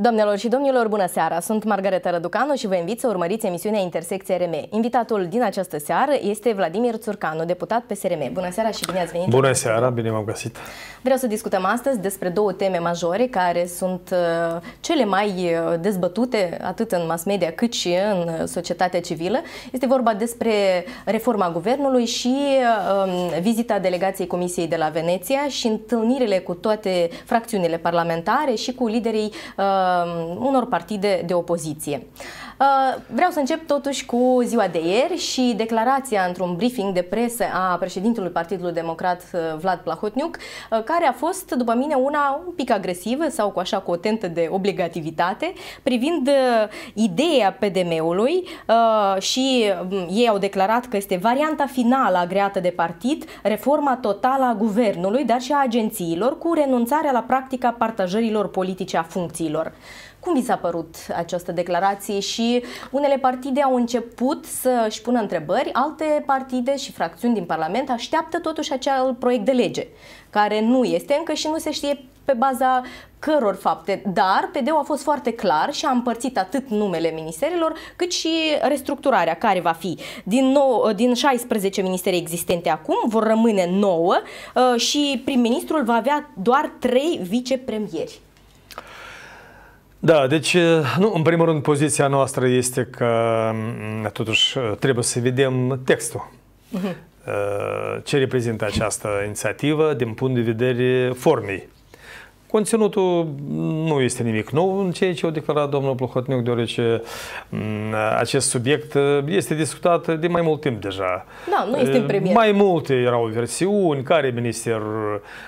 Domnilor și domnilor, bună seara! Sunt Margareta Răducanu și vă invit să urmăriți emisiunea Intersecție RM. Invitatul din această seară este Vladimir Țurcanu, deputat PSRM. Bună seara și bine ați venit! Bună seara, bine m-am găsit! Vreau să discutăm astăzi despre două teme majore care sunt uh, cele mai uh, dezbătute atât în mass media cât și în societatea civilă. Este vorba despre reforma guvernului și uh, um, vizita delegației Comisiei de la Veneția și întâlnirile cu toate fracțiunile parlamentare și cu liderii uh, Um, unor partide de opoziție. Uh, vreau să încep totuși cu ziua de ieri și declarația într-un briefing de presă a președintelui Partidului Democrat uh, Vlad Plahotniuc, uh, care a fost, după mine, una un pic agresivă sau cu așa cu o tentă de obligativitate privind ideea PDM-ului și um, ei au declarat că este varianta finală agreată de partid, reforma totală a guvernului, dar și a agențiilor, cu renunțarea la practica partajărilor politice a funcțiilor. Cum vi s-a părut această declarație și unele partide au început să își pună întrebări, alte partide și fracțiuni din Parlament așteaptă totuși acel proiect de lege, care nu este încă și nu se știe pe baza căror fapte, dar PD-ul a fost foarte clar și a împărțit atât numele ministerelor, cât și restructurarea care va fi. Din, nou, din 16 ministere existente acum vor rămâne 9 uh, și prim-ministrul va avea doar 3 vicepremieri. Da, deci, eh, nu, în primul rând, poziția noastră este că, mm, totuși, eh, trebuie să vedem textul. Mhm. Eh, ce reprezintă această inițiativă din punct de vedere formei. Conținutul nu este nimic nou în ceea ce a declarat domnul Plohotniuc, deoarece mm, acest subiect uh, este discutat de mai mult timp deja. Da, nu este în uh, premier. Mai multe erau versiuni, care minister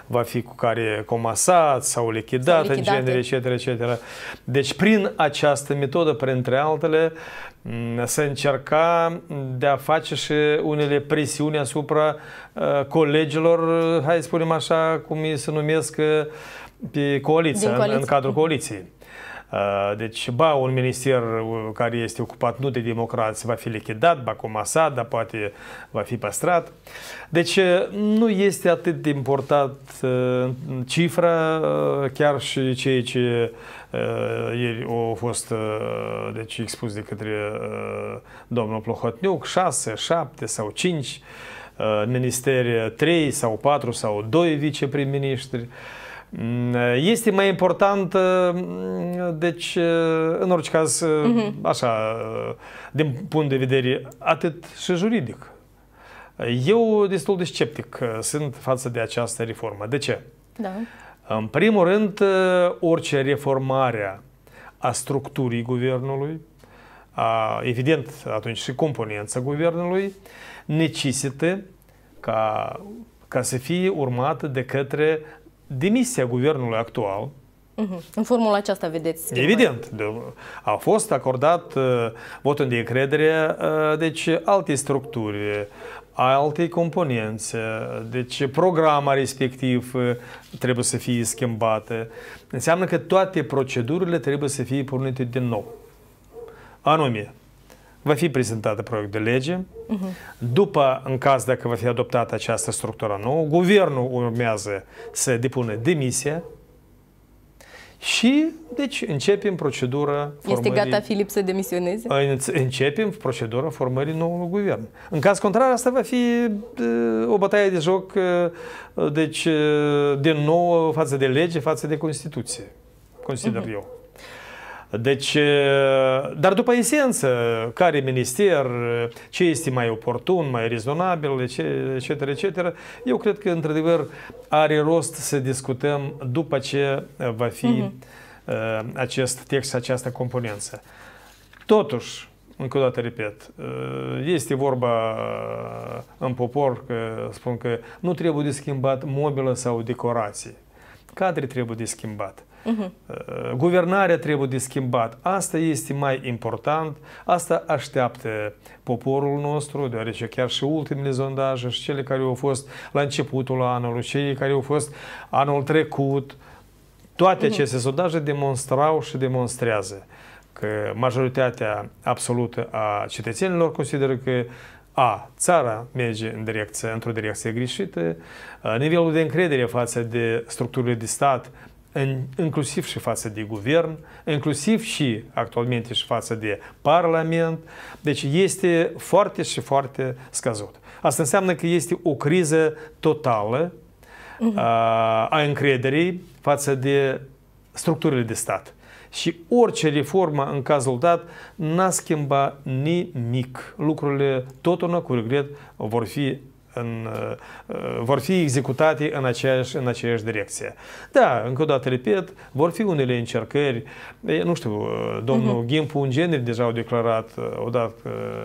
va fi cu care comasat sau lichidat, sau în genere, etc., etc. Deci, prin această metodă, printre altele, mm, să încerca de a face și unele presiuni asupra uh, colegilor, hai să spunem așa, cum se numesc, pe coaliție, Din coaliție. În, în cadrul coaliției. Uh, deci, ba, un minister uh, care este ocupat nu de democrație va fi lichidat, ba comasat, dar poate va fi păstrat. Deci, uh, nu este atât de important cifra, chiar și ceea ce ieri au fost deci, expus de către domnul Plohotniuc, 6, 7 sau 5 ministere, 3 sau 4 sau 2 viceprim-ministri. Mm, este mai important, mm, deci, mm, în orice caz, uh-huh. așa, din punct de vedere atât și juridic. Eu destul de sceptic uh, sunt față de această reformă. De ce? Da. În primul rând, uh, orice reformare a structurii guvernului, a, evident, atunci și componența guvernului, necesită ca, ca să fie urmată de către demisia guvernului actual, mhm. în formula aceasta vedeți. Schimbări. Evident. De, a fost acordat uh, votul de încredere, uh, deci alte structuri, alte componențe, deci programa respectiv uh, trebuie să fie schimbată. Înseamnă că toate procedurile trebuie să fie pornite din nou. Anume, va fi prezentată proiect de lege. Uh-huh. După, în caz dacă va fi adoptată această structură nouă, guvernul urmează să depună demisia și, deci, începem procedura formării... Este gata Filip să demisioneze? Începem procedura formării noului guvern. În caz contrar, asta va fi o bătaie de joc, deci, din nou față de lege, față de Constituție, consider uh-huh. eu. Deci, eh, dar după esență, care minister, eh, ce este mai oportun, mai rezonabil, etc., etc., eu cred că, într-adevăr, are rost să discutăm după ce eh, va fi uh-huh. acest text, această componență. Totuși, încă o dată repet, este vorba în popor că spun că nu trebuie de schimbat mobilă sau decorație. Cadre trebuie de schimbat. Guvernarea trebuie de schimbat. Asta este mai important, asta așteaptă poporul nostru, deoarece chiar și ultimele sondaje și cele care au fost la începutul anului, cei care au fost anul trecut, toate aceste sondaje demonstrau și demonstrează că majoritatea absolută a cetățenilor consideră că a, țara merge în direcție, într-o direcție greșită, nivelul de încredere față de structurile de stat în, inclusiv și față de guvern, inclusiv și actualmente și față de parlament. Deci este foarte și foarte scăzut. Asta înseamnă că este o criză totală mhm. a, a încrederii față de structurile de stat. Și orice reformă în cazul dat n-a schimbat nimic. Lucrurile tot una cu regret vor fi în, uh, vor fi executate în aceeași, în aceeași direcție. Da, încă o dată repet, vor fi unele încercări, nu știu, uh, domnul uh-huh. Mhm. Gimpu Ungeneri deja au declarat, odată. Uh,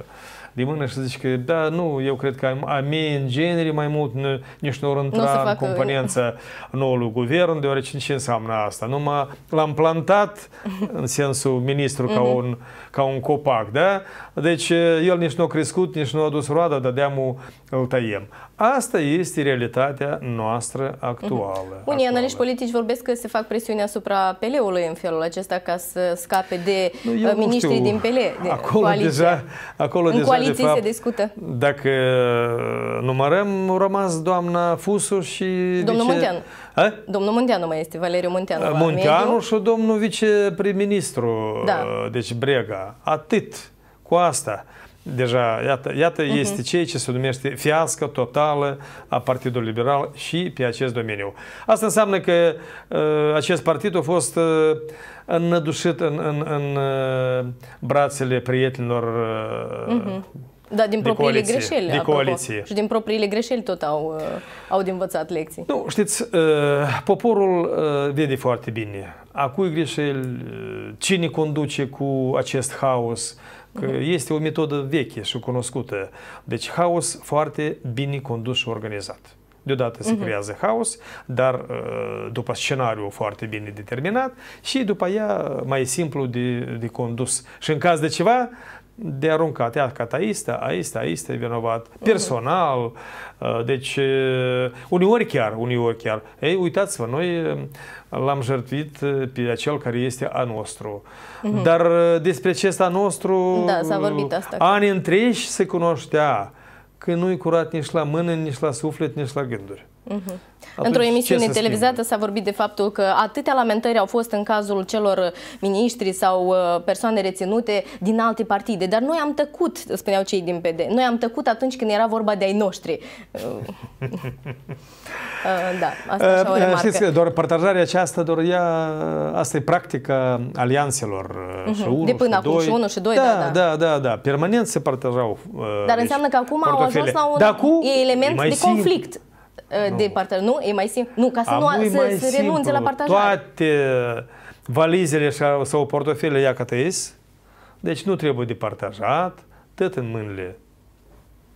de mână și zici că da, nu, eu cred că a mei în genere mai mult nici nu intra în componența noului guvern, deoarece ce înseamnă asta? Numai l-am plantat în sensul ministru ca mhm. un, ca un copac, da? Deci el nici nu a crescut, nici nu a adus roada, dădeam îl tăiem. Asta este realitatea noastră actuală. Unii actuală. analiști politici vorbesc că se fac presiune asupra PL-ului în felul acesta ca să scape de nu, uh, miniștrii din PL. De acolo coaliție. deja, acolo în deja, de fapt, se discută. Dacă uh, numărăm, au rămas doamna Fusu și... Domnul vice... Munteanu. A? Domnul Munteanu mai este, Valeriu Munteanu. Uh, Munteanu și domnul viceprim-ministru, da. deci Brega. Atât cu asta. Deja, iată, iată uh-huh. este ceea ce se numește fiască totală a Partidului Liberal și pe acest domeniu. Asta înseamnă că uh, acest partid a fost uh, înnădușit în, în, în uh, brațele prietenilor uh, uh-huh. Da, din propriile coaliție, greșeli, de coaliție. Și din propriile greșeli tot au, uh, au de învățat lecții. Nu, știți, uh, poporul uh, vede foarte bine a cui greșeli, cine conduce cu acest haos, Că este o metodă veche și cunoscută. Deci haos foarte bine condus și organizat. Deodată se mhm. creează haos, dar uh, după scenariu foarte bine determinat și după ea mai simplu de, de condus. Și în caz de ceva, de aruncat. Iată, cataistă, aistă, aistă e vinovat. Personal, ă, deci ă, uneori chiar, uneori chiar. Ei, uitați-vă, noi ă, l-am jertuit pe acel care este a nostru. Mm-hmm. Dar despre acesta nostru... Da, s-a vorbit asta. Ani întregi se cunoștea că nu-i curat nici la mână, nici la suflet, nici la gânduri. Uh-huh. Într-o emisiune televizată s-a vorbit de faptul că atâtea lamentări au fost în cazul celor uh, miniștri sau uh, persoane reținute din alte partide, dar noi am tăcut, spuneau cei din PD, noi am tăcut atunci când era vorba de ai noștri. Uh, da, asta așa o Știți că doar partajarea aceasta, doar ea, asta e practica alianțelor uh-huh. și 1 De până și acum doi. și 1 și 2, da, da, da. Da, da, da, permanent se partajau Dar deci, înseamnă că acum au ajuns la un da, cu, element de conflict. Simt Uh, de partaj. Nu, e mai simplu. Nu, ca să A nu să, să renunțe la partajare. Toate uh, valizele sau portofele ia cătăiesc, deci nu trebuie de partajat, tot în mâinile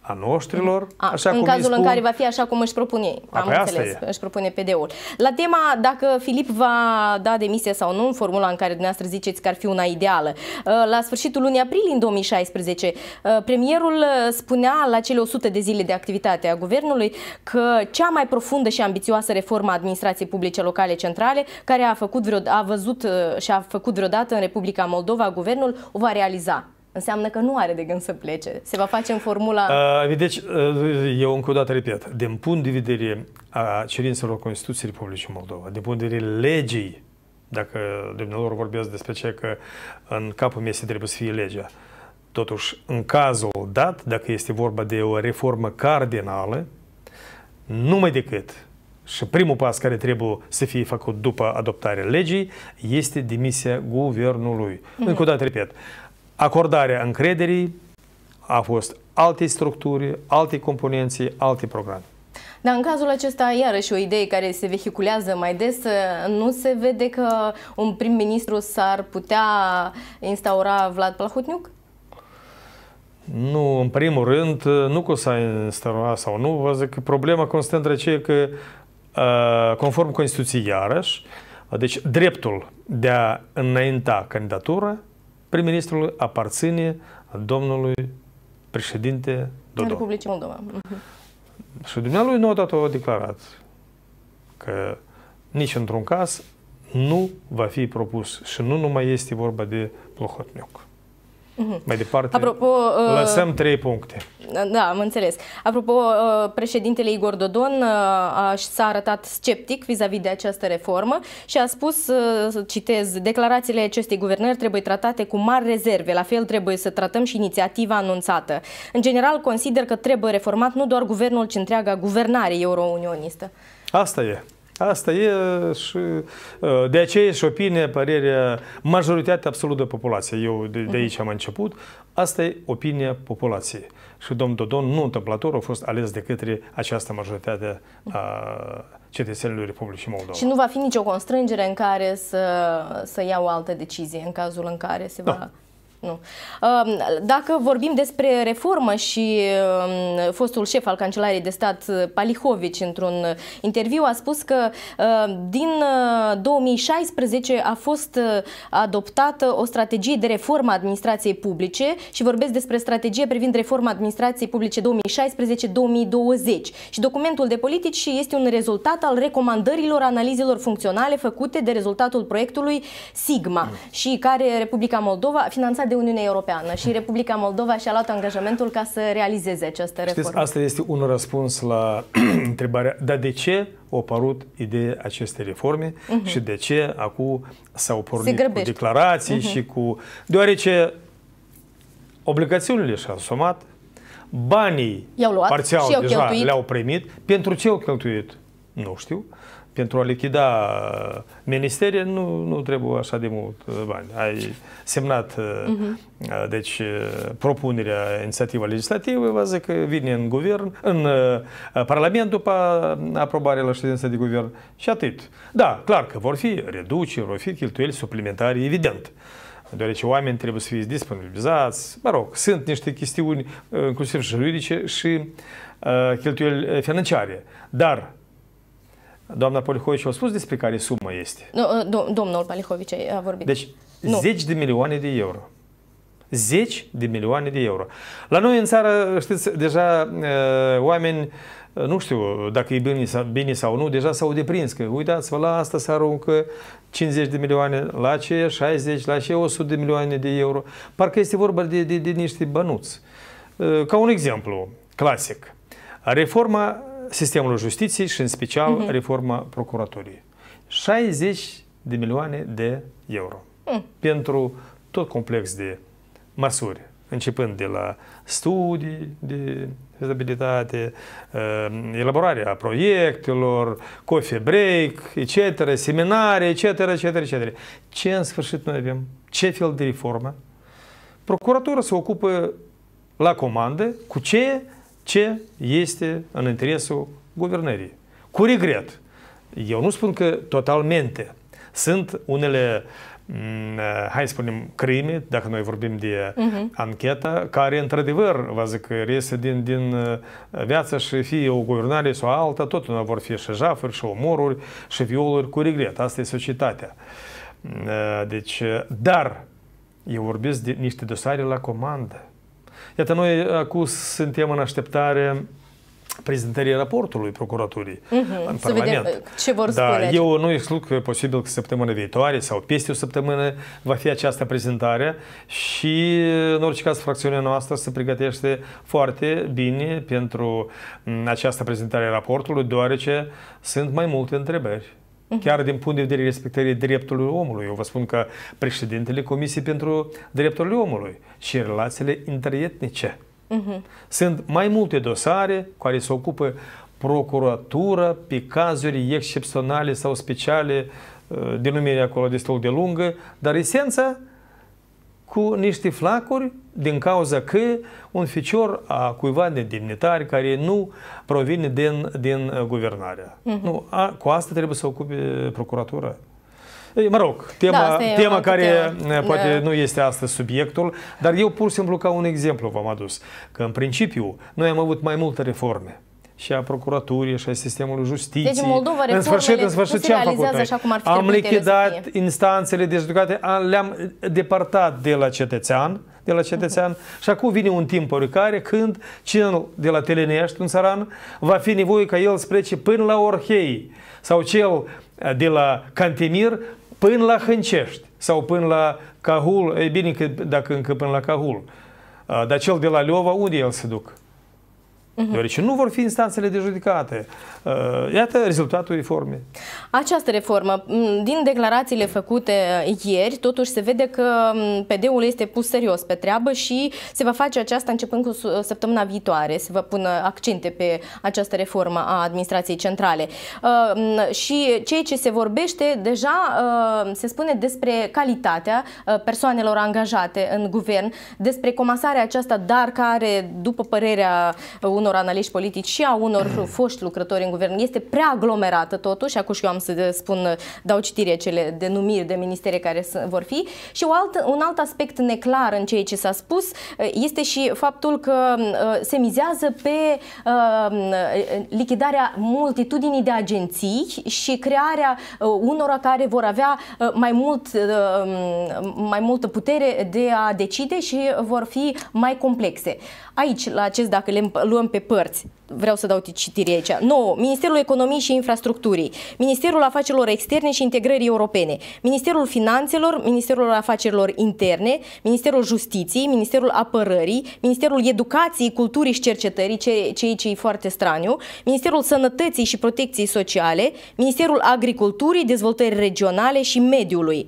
a noștrilor. A, așa în cum cazul spun... în care va fi așa cum își propune, ei. am păi înțeles, e. își propune PD-ul. La tema dacă Filip va da demisia sau nu, în formula în care dumneavoastră ziceți că ar fi una ideală, uh, la sfârșitul lunii aprilie în 2016, uh, premierul spunea la cele 100 de zile de activitate a guvernului că cea mai profundă și ambițioasă reformă a administrației publice locale centrale, care a, făcut vreo, a văzut uh, și a făcut vreodată în Republica Moldova, guvernul o va realiza înseamnă că nu are de gând să plece. Se va face în formula... Deci, eu încă o dată repet, din punct de vedere a cerințelor Constituției Republicii Moldova, din punct de vedere legii, dacă dumneavoastră vorbesc despre ce că în capul mesei trebuie să fie legea, totuși, în cazul dat, dacă este vorba de o reformă cardinală, numai decât și primul pas care trebuie să fie făcut după adoptarea legii este demisia guvernului. Mm-hmm. Încă o dată, repet, Acordarea încrederii a fost alte structuri, alte componenții, alte programe. Dar în cazul acesta, iarăși o idee care se vehiculează mai des, nu se vede că un prim-ministru s-ar putea instaura Vlad Plahotniuc? Nu, în primul rând, nu că s-a instaurat sau nu, vă zic că problema între ce că, conform Constituției iarăși, deci dreptul de a înainta candidatură prim ministrul aparține domnului președinte Dodon. Republicii Moldova. Mhm. Și dumnealui nu odată a declarat că nici într-un caz nu va fi propus și nu numai este vorba de Plohotniuc. Uh-huh. Mai departe, Apropo, uh, lăsăm trei puncte. Da, da, am înțeles. Apropo, uh, președintele Igor Dodon uh, s-a arătat sceptic vis-a-vis -vis de această reformă și a spus, uh, citez, declarațiile acestei guvernări trebuie tratate cu mari rezerve, la fel trebuie să tratăm și inițiativa anunțată. În general, consider că trebuie reformat nu doar guvernul, ci întreaga guvernare euro-unionistă. Asta e. Asta e și ă, de aceea și opinia, părerea, majoritatea absolută populației. Eu de, de aici am început. Asta e opinia populației. Și domnul Dodon nu întâmplător a fost ales de către această majoritate a cetățenilor Republicii Moldova. Și nu va fi nicio constrângere în care să, să iau altă decizie în cazul în care se da. va... Da nu. Dacă vorbim despre reformă și fostul șef al Cancelarii de stat, Palihovici, într-un interviu a spus că din 2016 a fost adoptată o strategie de reformă a administrației publice și vorbesc despre strategie privind reforma administrației publice 2016-2020 și documentul de politici este un rezultat al recomandărilor analizelor funcționale făcute de rezultatul proiectului Sigma și care Republica Moldova finanțat de Uniunea Europeană și Republica Moldova și-a luat angajamentul ca să realizeze această reformă. Știți, asta este un răspuns la întrebarea, dar de ce au apărut ideea acestei reforme uh-huh. și de ce acum s-au pornit cu declarații uh-huh. și cu... Deoarece obligațiunile și-au asumat, banii parțial deja le-au primit, pentru ce au cheltuit, nu știu, uh, pentru a lichida ministerie nu, nu trebuie așa de mult uh, bani. Ai semnat uh-huh. deci, uh, propunerea, inițiativa legislativă, vă zic că vine în guvern, în Parlament după aprobarea la ședința de guvern și atât. Da, clar că vor fi reduceri, vor fi cheltuieli suplimentare, evident deoarece oamenii trebuie să fie disponibilizați, mă rog, sunt niște chestiuni, inclusiv juridice și uh, cheltuieli financiare. Dar Doamna Polihovici a spus despre care sumă este. Uh, do domnul Polihovici a vorbit. Deci, nu. zeci de milioane de euro. Zeci de milioane de euro. La noi în țară, știți, deja uh, oameni, uh, nu știu dacă e bine sau, bine sau nu, deja s-au deprins că uitați-vă, la asta se aruncă 50 de milioane, la ce 60, la ce 100 de milioane de euro. Parcă este vorba de, de, de niște bănuți. Ca un exemplu clasic. Reforma Sistemul justiției și în special uh-huh. reforma procuraturii. 60 de milioane de euro uh-huh. pentru tot complex de măsuri, începând de la studii de fezabilitate, uh, elaborarea proiectelor, coffee break, etc., seminare, etc., etc., etc. Ce în sfârșit noi avem? Ce fel de reformă? Procuratura se ocupă la comandă cu ce ce este în interesul guvernării. Cu regret, eu nu spun că totalmente. Sunt unele, mm, eh, hai să spunem, crime, dacă noi vorbim de uh-huh. ancheta, care într-adevăr, vă zic, reiese din, din eh, viață și fie o guvernare sau alta, tot nu vor fi și jafuri, și omoruri, și violuri cu regret. Asta e societatea. Mm, eh, deci, dar eu vorbesc de niște dosare la comandă. Iată, noi acum uh, suntem în așteptare prezentării raportului procuraturii uh-huh. în Să Parlament. Vedem uh, ce vor da, spune. Eu nu exclud că posibil că săptămâna viitoare sau peste o săptămână va fi această prezentare și uh, în orice caz fracțiunea noastră se pregătește foarte bine pentru mm, această prezentare a raportului, deoarece sunt mai multe întrebări. Mhm. chiar din punct de vedere respectării dreptului omului. Eu vă spun că președintele Comisiei pentru Drepturile Omului și relațiile interetnice. Uh-huh. Sunt mai multe dosare care se ocupă procuratura pe cazuri excepționale sau speciale, uh, denumirea acolo destul de lungă, dar esența cu niște flacuri din cauza că un ficior a cuiva de demnitar care nu provine din, din uh, guvernarea Uh-huh. Mhm. Nu, a, cu asta trebuie să ocupe uh, procuratura. Mă rog, tema, da, tema care uh, tema. poate da. nu este astăzi subiectul, dar eu pur și simplu ca un exemplu v-am adus, că în principiu noi am avut mai multe reforme și a procuraturii și a sistemului justiției. Deci, Moldova, în sfârșit, în sfârșit ce am făcut noi? am lichidat instanțele de judecate, le-am departat de la cetățean, de la cetățean și acum vine un timp oricare când cel de la Telenești, un țăran, va fi nevoie ca el să plece până la Orhei sau cel eh, de la Cantemir până la Hâncești sau până la Cahul, e bine că, dacă încă până la Cahul. Eh, dar cel de la Leova, unde el se duc? uh-huh. deoarece nu vor fi instanțele de judecată. Uh, iată rezultatul reformei. Această reformă, din declarațiile făcute uh, ieri, totuși se vede că PD-ul este pus serios pe treabă și se va face aceasta începând cu uh, săptămâna viitoare, se va pune accente pe această reformă a administrației centrale. Și ceea ce se vorbește deja se spune despre calitatea persoanelor angajate în guvern, despre comasarea aceasta, dar care, după părerea unor unor analiști politici și a unor foști lucrători în guvern este prea aglomerată totuși, acuși eu am să spun, dau citire cele denumiri de ministere care vor fi. Și o alt, un alt aspect neclar în ceea ce s-a spus eh, este și faptul că mm, eh, se mizează pe eh, mm, lichidarea multitudinii de agenții și crearea unora care vor avea mai, mult, mm, mai multă putere de a decide și vor fi mai complexe. Aici, la acest, dacă le luăm pe pe părți. Vreau să dau citire aici. No, Ministerul Economiei și Infrastructurii, Ministerul Afacerilor Externe și Integrării Europene, Ministerul Finanțelor, Ministerul Afacerilor Interne, Ministerul Justiției, Ministerul Apărării, Ministerul Educației, Culturii și Cercetării, cei ce, ce e foarte straniu, Ministerul Sănătății și Protecției Sociale, Ministerul Agriculturii, Dezvoltării Regionale și Mediului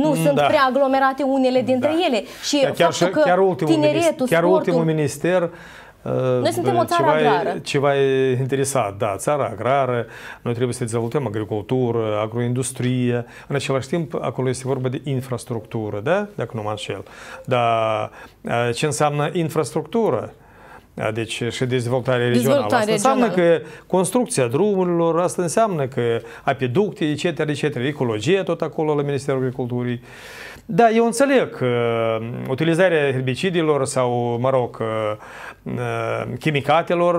nu mm, da. sunt prea aglomerate unele dintre da. ele. Și chiar, faptul și, că chiar ultimul, tineretul, chiar sportul, ultimul minister uh, noi suntem o țară ceva, agrară. Ceva e interesat, da, țara agrară, noi trebuie să dezvoltăm agricultură, agroindustrie, în același timp acolo este vorba de infrastructură, da? Dacă nu mă înșel. Dar uh, ce înseamnă infrastructură? Da, deci și dezvoltare regională. Dezvoltare asta regională. înseamnă că construcția drumurilor, asta înseamnă că apeducte, etc., etc., ecologie tot acolo la Ministerul Agriculturii. Da, eu înțeleg că uh, utilizarea herbicidelor sau, mă rog, uh, uh, chimicatelor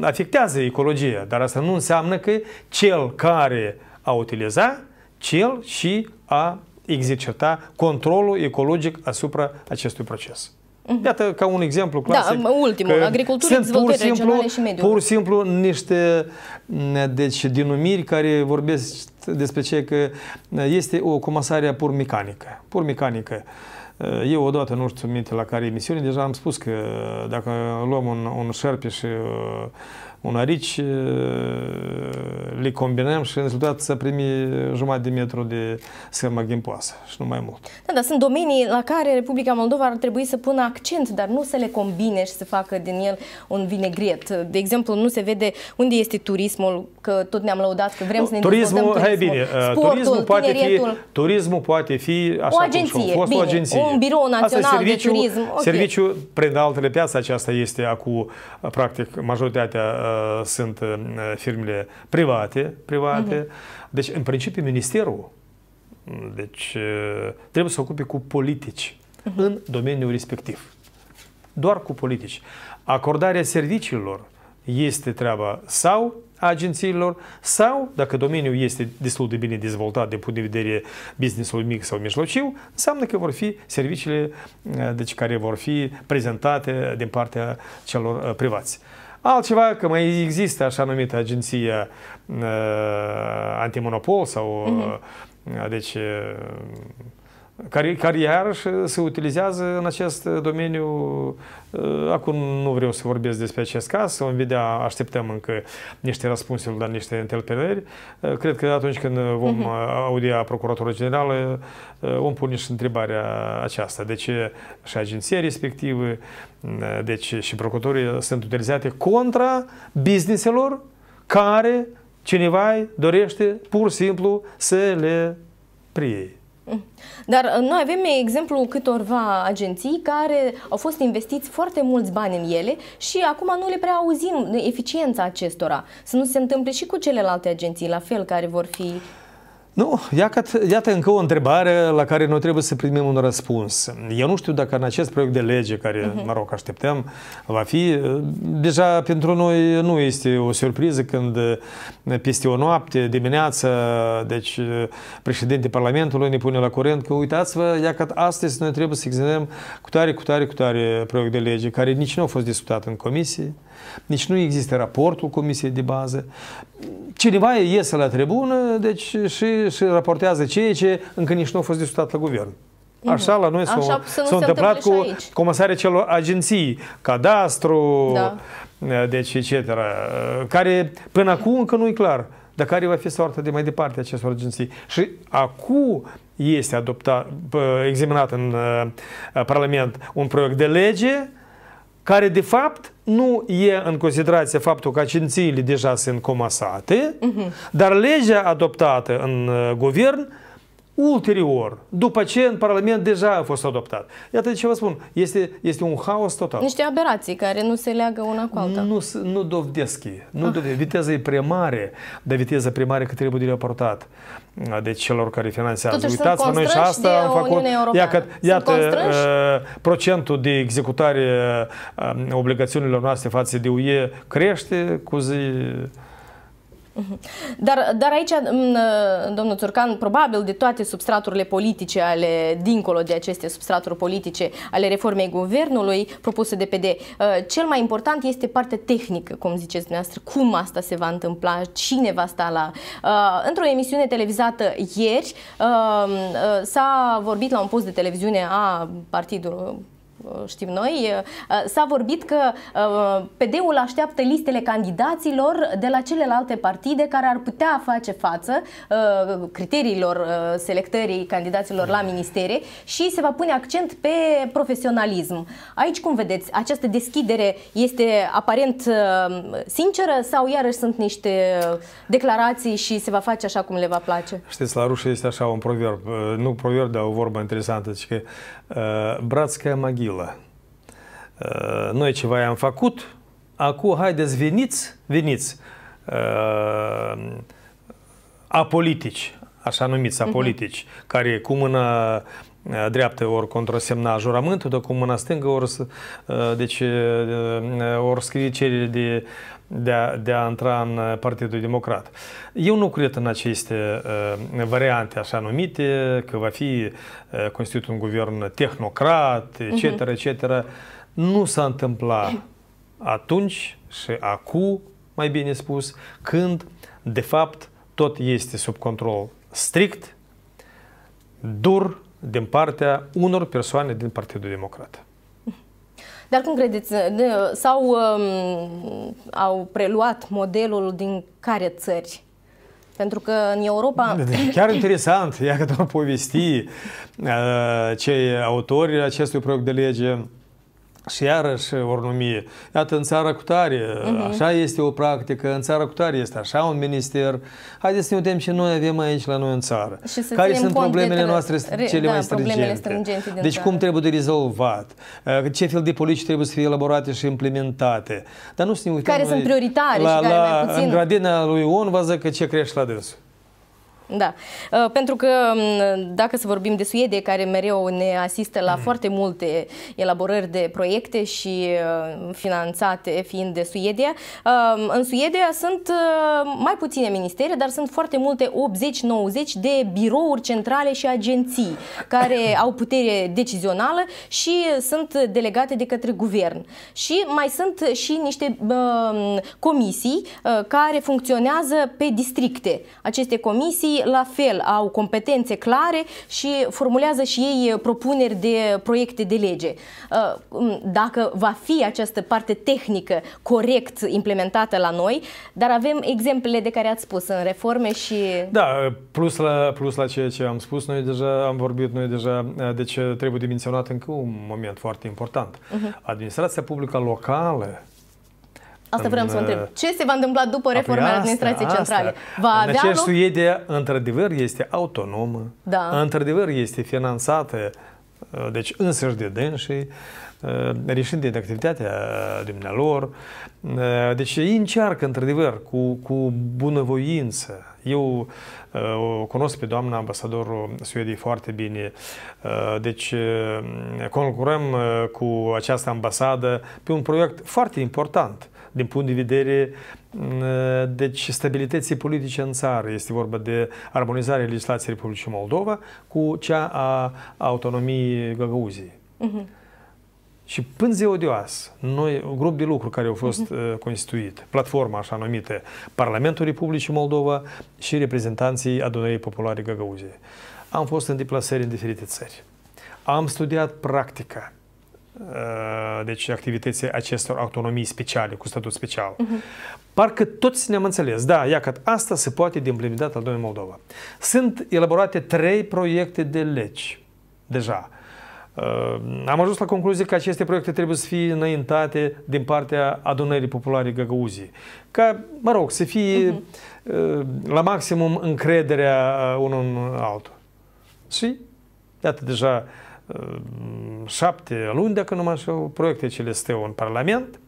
afectează ecologia, dar asta nu înseamnă că cel care a utiliza, cel și a exercita controlul ecologic asupra acestui proces. Mhm. Iată ca un exemplu da, clasic. Da, ultimul, agricultură, dezvoltare simplu, și mediu. Pur și simplu niște deci, denumiri care vorbesc despre ce că este o comasare pur mecanică. Pur mecanică. Eu odată, nu știu minte la care emisiune, deja am spus că dacă luăm un, un șerpe și un arici, le combinăm și în rezultat să primi jumătate de metru de sârmă ghimpoasă și nu mai mult. Da, dar sunt domenii la care Republica Moldova ar trebui să pună accent, dar nu să le combine și să facă din el un vinegret. De exemplu, nu se vede unde este turismul, că tot ne-am lăudat că vrem să ne turismul, hai bine, sportul, turismul poate fi, turismul poate fi așa o agenție, cum fost, bine, o agenție. un birou național Asta, serviciu, de turism. Okay. Serviciu, prin altele piață, aceasta este acum, practic, majoritatea sunt uh, firmele private, private. Uh-huh. Deci, în principiu, ministerul mm, deci, uh, trebuie să ocupe cu politici uh-huh. în domeniul respectiv. Doar cu politici. Acordarea serviciilor este treaba sau a agențiilor sau, dacă domeniul este destul de bine dezvoltat de punct de vedere business-ul mic sau mijlociu, înseamnă că vor fi serviciile uh, deci, care vor fi prezentate din partea celor privați. Altceva că mai există așa numită agenție uh, antimonopol sau mhm. uh, uh-huh. deci uh, care, care iarăși uh, se utilizează în acest uh, domeniu. Uh, acum nu vreau să vorbesc despre acest caz, vom vedea, așteptăm încă niște răspunsuri la niște întâlniri. Cred că atunci când vom uh-huh. audia Procuratorul Generală, vom pune și întrebarea aceasta. De ce și agenția respectivă, deci și procuratorii sunt utilizate contra businesselor care cineva dorește pur și simplu să le prie. Mm. Dar uh, noi avem exemplu câtorva agenții care au fost investiți foarte mulți bani în ele și acum nu le prea auzim eficiența acestora. Să nu se întâmple și cu celelalte agenții la fel care vor fi nu, iată, iată încă o întrebare la care noi trebuie să primim un răspuns. Eu nu știu dacă în acest proiect de lege care, uh-huh. mă rog, așteptăm, va fi, deja pentru noi nu este o surpriză când eh, peste o noapte, dimineața, deci eh, președintele Parlamentului ne pune la curent că uitați-vă, iată, astăzi noi trebuie să examinăm cu tare, cu tare, cu tare proiect de lege care nici nu a fost discutat în comisie, uh nici deci nu există raportul comisiei de bază. Cineva iese la tribună deci, și, și raportează ceea ce încă nici nu a fost discutat la guvern. Mhm. Așa la noi s-a întâmplat cu comisarea celor agenții, cadastru, da. deci etc. Care până acum încă nu e clar. Dar care va fi soarta de mai departe acestor agenții? Și acum este adoptat, examinat în uh, Parlament un proiect de lege care de fapt nu e în considerație faptul că cințiile deja sunt comasate, uh-huh. dar legea adoptată în uh, guvern ulterior, după ce în Parlament deja a fost adoptat. Iată de ce vă spun, este, este un haos total. Niște aberații care nu se leagă una cu alta. Nu, nu dovedesc. Nu ah. Viteza e prea mare, dar viteza prea mare că trebuie de raportat de celor care finanțează. Totuși Uitați-vă, noi și asta am făcut. Iacă, iată, uh, procentul de executare a obligațiunilor noastre față de UE crește cu zi Uhuh. Dar, dar aici, domnul Țurcan, probabil de toate substraturile politice ale, dincolo de aceste substraturi politice ale reformei guvernului propuse de PD, uh, cel mai important este partea tehnică, cum ziceți dumneavoastră, cum asta se va întâmpla, cine va sta la... Uh, într-o emisiune televizată ieri uh, s-a vorbit la un post de televiziune a partidului știm noi, s-a vorbit că PD-ul așteaptă listele candidaților de la celelalte partide care ar putea face față criteriilor selectării candidaților la ministere și se va pune accent pe profesionalism. Aici cum vedeți? Această deschidere este aparent sinceră sau iarăși sunt niște declarații și se va face așa cum le va place? Știți, la rușă este așa un proverb, nu proverb, dar o vorbă interesantă, că Bratskая могилă. Noi ceva i-am făcut, acum haideți veniți, veniți apolitici, așa numiți apolitici, uh-huh. care cu mâna dreaptă ori contrasemna jurământul, dar cu mâna stângă ori, deci, ori scrie cereri de de a, de a intra în uh, Partidul Democrat. Eu nu cred în aceste uh, variante așa numite, că va fi uh, constituit un guvern tehnocrat, etc., uh -huh. etc. Nu s-a întâmplat atunci și acum, mai bine spus, când, de fapt, tot este sub control strict, dur, din partea unor persoane din Partidul Democrat. Dar cum credeți, sau um, au preluat modelul din care țări? Pentru că în Europa... Chiar interesant, ia că povesti uh, cei autori acestui proiect de lege și iarăși vor numi, iată, în țara cu tare, uh-huh. așa este o practică, în țara cu tare este așa un minister. Haideți să ne uităm ce noi avem aici la noi în țară. Și să Care sunt problemele noastre re, cele da, mai stringente? strângente deci țară. cum trebuie de rezolvat? Ce fel de politici trebuie să fie elaborate și implementate? Dar nu să ne uităm Care sunt prioritare la, și care la, mai puțin? În gradina lui Ion vă zic că ce crește la dânsul. Da, uh, pentru că um, dacă să vorbim de Suedia, care mereu ne asistă la mm. foarte multe elaborări de proiecte și uh, finanțate fiind de Suedia, um, în Suedia sunt uh, mai puține ministere, dar sunt foarte multe 80-90 de birouri centrale și agenții care au putere decizională și sunt delegate de către guvern. Și mai sunt și niște um, comisii care funcționează pe districte. Aceste comisii ei la fel au competențe clare și formulează și ei uh, propuneri de proiecte de lege. Uh, dacă va fi această parte tehnică corect implementată la noi, dar avem exemplele de care ați spus în reforme și... Da, plus la, plus la ceea ce am spus, noi deja am vorbit, noi deja, uh, deci trebuie de menționat încă un moment foarte important. Uh-huh. Administrația publică locală Asta vreau să vă întreb. Uh, Ce se va întâmpla după reforma administrației centrale? Va avea în loc? Suedia, într-adevăr, este autonomă, da. într-adevăr, este finanțată, uh, deci însăși de dânsii, uh, reșind din activitatea dumnealor. Deci ei încearcă, într-adevăr, cu, cu bunăvoință. Eu o cunosc pe doamna ambasadorul Suediei foarte bine. Deci concurăm cu această ambasadă pe un proiect foarte important din punct de vedere mm, deci stabilității politice în țară. Este vorba de armonizarea legislației Republicii Moldova cu cea a autonomiei găgăuziei. Uh-huh. Mhm. Și până ziua de azi, noi, un grup de lucru care a fost mhm. uh, constituit, platforma așa numită, Parlamentul Republicii Moldova și reprezentanții Adunării Populare Gagauzie. Am fost în deplasări în diferite țări. Am studiat practica Uh, deci activității acestor autonomii speciale, cu statut special. Uh-huh. Parcă toți ne-am înțeles. Da, iacat, asta se poate de implementat al Domnului Moldova. Sunt elaborate trei proiecte de legi deja. Uh, am ajuns la concluzie că aceste proiecte trebuie să fie înaintate din partea adunării populare Găgăuzii. Ca, mă rog, să fie uh-huh. la maximum încrederea uh, unul în altul. Și, iată, deja uh, Ehm, șapte luni, dacă nu mă știu, proiecte cele stău în Parlament,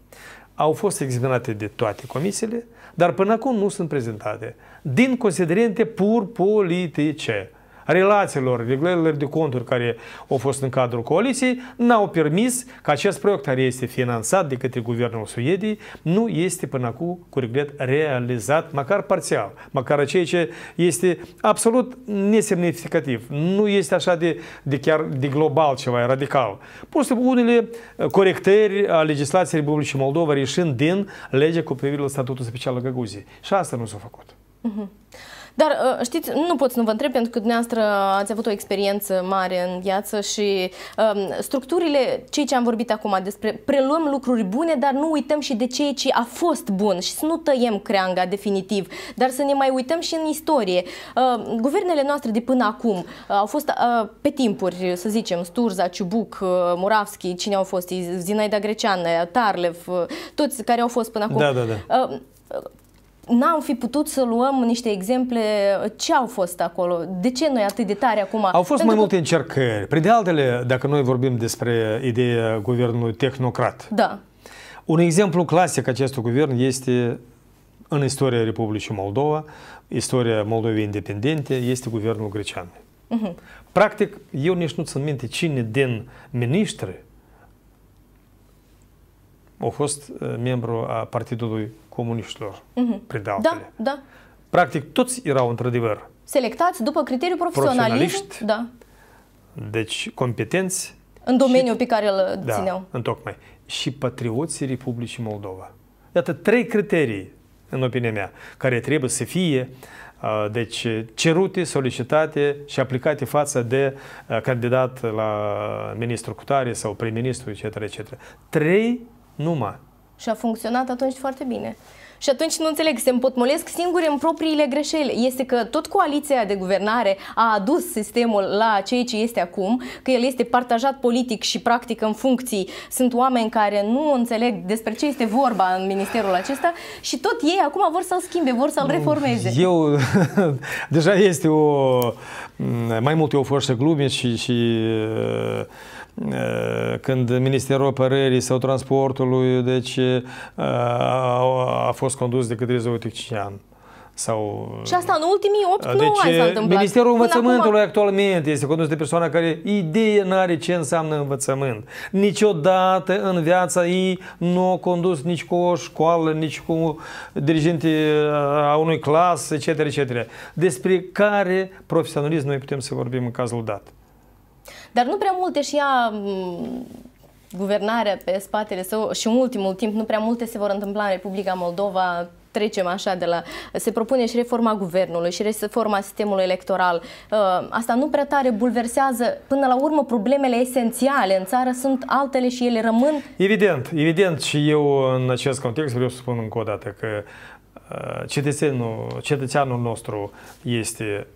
au fost examinate de toate comisiile, dar până acum nu sunt prezentate, din considerente pur politice relațiilor, reglărilor de conturi care au fost în cadrul coaliției, n-au permis că acest proiect care este finanțat de către guvernul Suediei nu este până acum, cu regret, realizat, măcar parțial, măcar ceea ce este absolut nesemnificativ. Nu este așa de, de chiar de global ceva, radical. Pur unele uh, corectări a legislației Republicii Moldova reșind din legea cu privire la statutul special al Găguzii. Și asta nu s-a făcut. Uh-huh. Dar uh, știți, nu pot să nu vă întreb pentru că dumneavoastră ați avut o experiență mare în viață și um, structurile, cei ce am vorbit acum despre preluăm lucruri bune, dar nu uităm și de ceea ce a fost bun și să nu tăiem creanga definitiv, dar să ne mai uităm și în istorie. Uh, guvernele noastre de până acum uh, au fost uh, pe timpuri, să zicem, Sturza, Ciubuc, uh, Moravski, cine au fost, Zinaida Greceană, Tarlev, uh, toți care au fost până acum. Da, da, da n-am fi putut să luăm niște exemple ce au fost acolo, de ce noi atât de tare acum. Au fost Pentru mai că... multe încercări. Prin de altele, dacă noi vorbim despre ideea guvernului tehnocrat. Da. Un exemplu clasic acestui guvern este în istoria Republicii Moldova, istoria Moldovei independente, este guvernul grecean. Uh-huh. Mhm. Practic, eu nici nu țin minte cine din miniștri au fost eh, membru a Partidului Comuniștilor, uh-huh. altele. Da, da. Practic, toți erau într-adevăr. Selectați după criteriul profesionalism. Da. Deci, competenți. În domeniul și, pe care îl da, țineau. întocmai. Și patrioții Republicii Moldova. Iată trei criterii, în opinia mea, care trebuie să fie deci cerute, solicitate și aplicate față de candidat la ministru cutare sau prim-ministru, etc., etc. Trei numai. Și a funcționat atunci foarte bine. Și atunci nu înțeleg, se împotmolesc singuri în propriile greșeli. Este că tot coaliția de guvernare a adus sistemul la ceea ce este acum, că el este partajat politic și practic în funcții. Sunt oameni care nu înțeleg despre ce este vorba în ministerul acesta și tot ei acum vor să-l schimbe, vor să-l reformeze. Eu, deja este o, mai mult eu fost să glume și, și Eh, când Ministerul Apărării sau Transportului deci, eh, a, a fost condus de către Zău Sau... Și asta în ultimii 8 eh, deci, 9 ani s-a întâmplat. Ministerul Învățământului acum... actualmente este condus de persoana care idee nu are ce înseamnă învățământ. Niciodată în viața ei nu a condus nici cu o școală, nici cu dirigente a unui clas, etc. etc. Despre care profesionalism noi putem să vorbim în cazul dat? Dar nu prea multe și ea guvernarea pe spatele său și în ultimul timp nu prea multe se vor întâmpla în Republica Moldova trecem așa de la... Se propune și reforma guvernului și reforma sistemului electoral. Uh, asta nu prea tare bulversează. Până la urmă, problemele esențiale în țară sunt altele și ele rămân... Evident, evident și eu în acest context vreau să spun încă o dată că uh, cetățenul, cetățeanul nostru este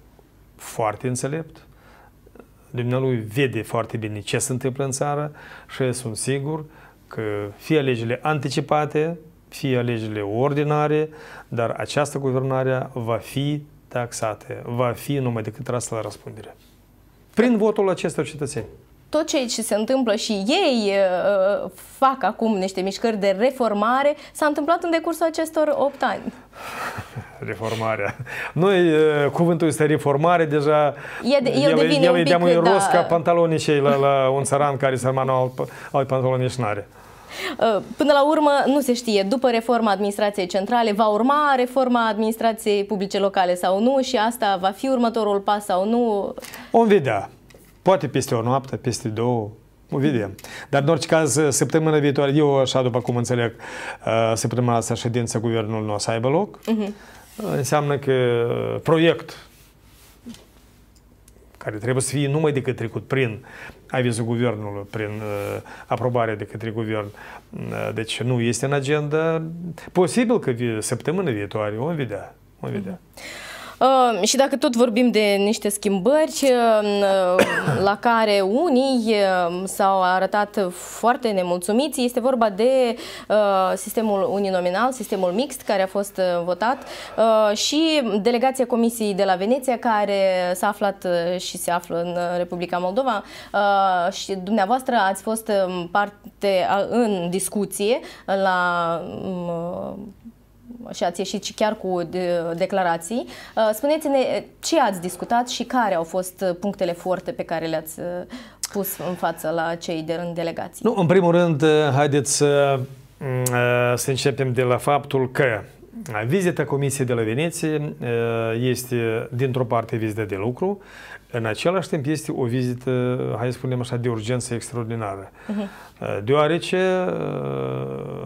foarte înțelept, dumnealui vede foarte bine ce se întâmplă în țară și sunt sigur că fie legile anticipate, fie legile ordinare, dar această guvernare va fi taxată, va fi numai decât trasă la răspundere. Prin votul acestor cetățeni tot ceea ce se întâmplă și ei ă, fac acum niște mișcări de reformare, s-a întâmplat în decursul acestor 8 ani. Reformarea. Noi, ă, cuvântul este reformare, deja de, el, îi devine el un da. rost ca pantalonii cei la, la un țăran care sărmanul al, al pantalonii și n-are. Ă, până la urmă, nu se știe, după reforma administrației centrale, va urma reforma administrației publice locale sau nu și asta va fi următorul pas sau nu? Vom vedea. Poate peste o noapte, peste două, vedem. Dar în orice caz, săptămâna viitoare, eu așa după cum înțeleg, uh, săptămâna asta ședință guvernul nu o să aibă loc. Uh-huh. Înseamnă că proiect care trebuie să fie numai decât trecut prin avizul guvernului, prin uh, aprobarea de către guvern. Uh, deci nu este în agenda. Posibil că săptămâna viitoare vom vedea. Vom vedea. Uh-huh și dacă tot vorbim de niște schimbări la care unii s-au arătat foarte nemulțumiți, este vorba de uh, sistemul uninominal, sistemul mixt care a fost uh, votat uh, și delegația Comisiei de la Veneția care s-a aflat și se află în Republica Moldova și dumneavoastră ați fost um, parte în discuție la um, și ați ieșit și chiar cu de, declarații. Uh, spuneți-ne uh, ce ați discutat și care au fost uh, punctele forte pe care le-ați pus în față la cei de rând delegații. Nu, în primul rând, haideți să, mm, să începem de la faptul că Vizita Comisiei de la Veneție este, dintr-o parte, vizită de lucru, în același timp este o vizită, hai să spunem așa, de urgență extraordinară. Uh-huh. Deoarece, eh,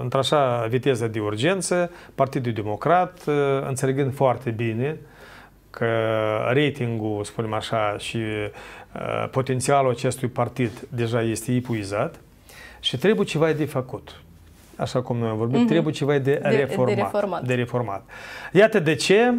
într-așa viteză de urgență, Partidul Democrat, eh, înțelegând foarte bine că ratingul, spunem așa, și potențialul acestui partid deja este epuizat și trebuie ceva de făcut așa cum noi am vorbit, mm-hmm. trebuie ceva de, de, reformat, de reformat. De reformat. Iată de ce,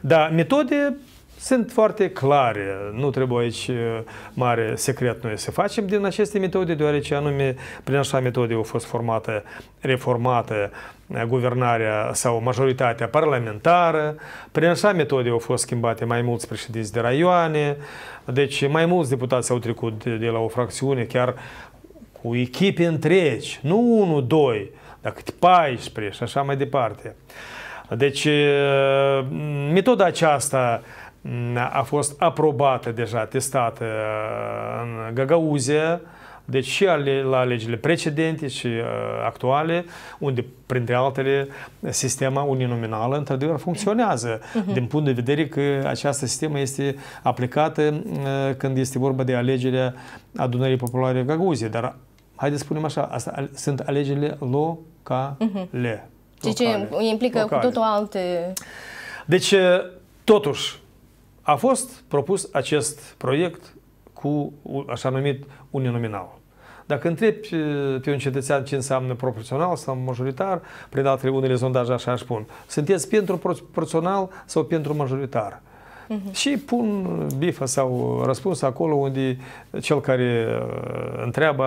dar metode sunt foarte clare, nu trebuie aici uh, mare secret noi să facem din aceste metode, deoarece anume prin așa metode au fost formată, reformată uh, guvernarea sau majoritatea parlamentară, prin așa metode au fost schimbate mai mulți președinți de raioane, deci mai mulți deputați au trecut de, de la o fracțiune, chiar cu echipe întregi, nu unul, doi, dar câte 14 și așa mai departe. Deci, uh, metoda aceasta a fost aprobată deja, testată э, în Gagauzia, deci și ale, la legile precedente și uh, actuale, unde, printre altele, sistema uninominală, într-adevăr, funcționează, uh-huh. din punct de vedere că această sistemă este aplicată uh, când este vorba de alegerea adunării populare Gagauzia, dar haideți să spunem așa, asta sunt alegerile locale. Uh-huh. Deci implică locale. cu totul alte... Deci, totuși, a fost propus acest proiect cu așa numit uninominal. Dacă întrebi pe un cetățean ce înseamnă proporțional sau majoritar, prin alte unele sondaje așa aș pun, sunteți pentru proporțional sau pentru majoritar? Uh-huh. Și pun bifa sau răspuns acolo unde cel care întreabă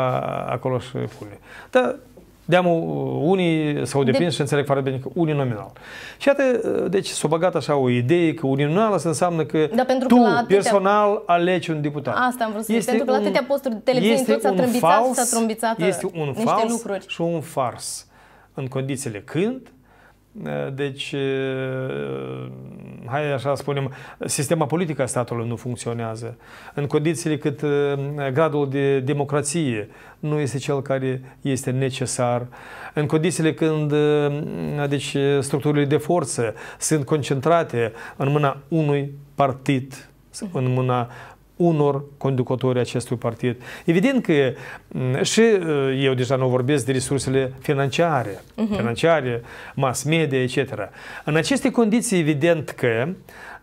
acolo și pune. Dar de uh, unii s-au depins de... și înțeleg foarte bine că nominal. Și atât, uh, deci s-a băgat așa o idee că unii nominal asta înseamnă că da, pentru tu că atâtea... personal alegi un deputat. Asta am vrut să este pentru că la atâtea posturi de televiziune tot s-a trâmbițat, s-a trâmbițat este un niște fals lucruri. și un fars în condițiile când Eh, deci, eh, hai așa spunem, sistema politică a statului nu funcționează. În condițiile cât eh, gradul de democrație nu este cel care este necesar, în condițiile când deci, structurile de forță sunt concentrate în mâna unui partid, în mâna unor conducători acestui partid. Evident că și uh, eu deja nu vorbesc de resursele financiare, uh-huh. financiare, mass media, etc. În aceste condiții, evident că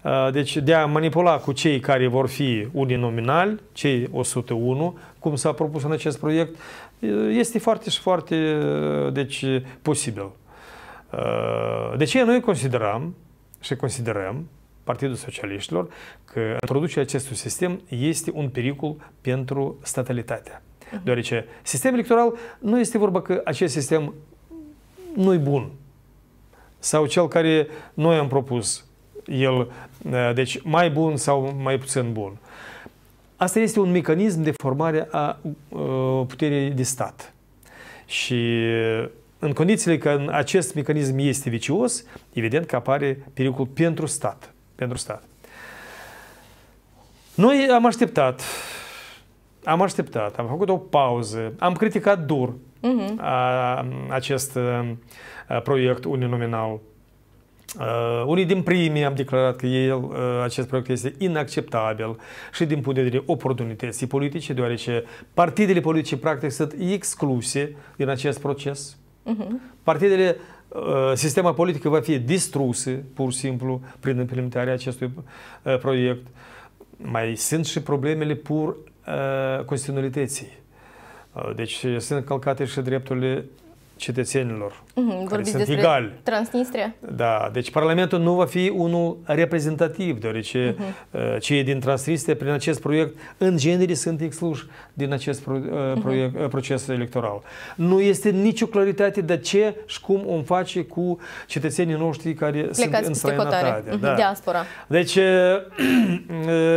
uh, deci de a manipula cu cei care vor fi unii nominali, cei 101, cum s-a propus în acest proiect, uh, este foarte și foarte deci, posibil. De deci, ce noi considerăm și considerăm Partidul Socialiștilor că introducerea acestui sistem este un pericol pentru statalitatea. Mhm. Deoarece sistemul electoral nu este vorba că acest sistem nu e bun sau cel care noi am propus el, deci mai bun sau mai puțin bun. Asta este un mecanism de formare a puterii de stat. Și în condițiile că acest mecanism este vicios, evident că apare pericol pentru stat pentru stat. Noi am așteptat, am așteptat, am făcut o pauză, am criticat dur uh-huh. a, acest a, proiect uninominal. Uh, unii din primii am declarat că el, uh, acest proiect este inacceptabil și din punct de vedere oportunității politice, deoarece partidele politice practic sunt excluse din acest proces. Uh-huh. Partidele sistema politică va fi distrusă, pur și simplu, prin implementarea acestui proiect. Mai sunt și problemele pur constituționalității. Deci sunt încălcate și drepturile cetățenilor. Mm-hmm, care sunt egali. Transnistria. Da, deci Parlamentul nu va fi unul reprezentativ, deoarece mm-hmm. cei din Transnistria, prin acest proiect, în genere sunt excluși din acest pro, uh, mhm. proiect, mm-hmm. proces electoral. Nu este nicio claritate de ce și cum o face cu cetățenii noștri care Plecați sunt în străinătate. Mm-hmm, da. Diaspora. Deci...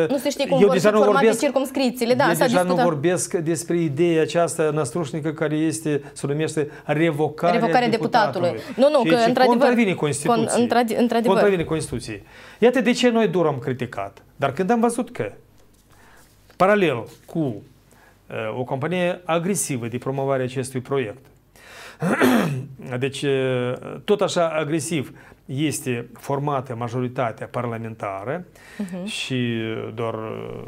nu se știe cum eu deja nu vorbesc, circumscripțiile, da, Eu deja discutat. nu vorbesc despre ideea aceasta năstrușnică care este, se numește revocare, revocarea deputatului. deputatului. Nu, nu, ceea că într-adevăr... Contravine Constituției. Con, contravine Constituției. Iată de ce noi dur am criticat. Dar când am văzut că paralel cu uh, o companie agresivă de promovare acestui proiect, deci, uh, tot așa agresiv, este formată majoritatea parlamentară uh-huh. și doar uh,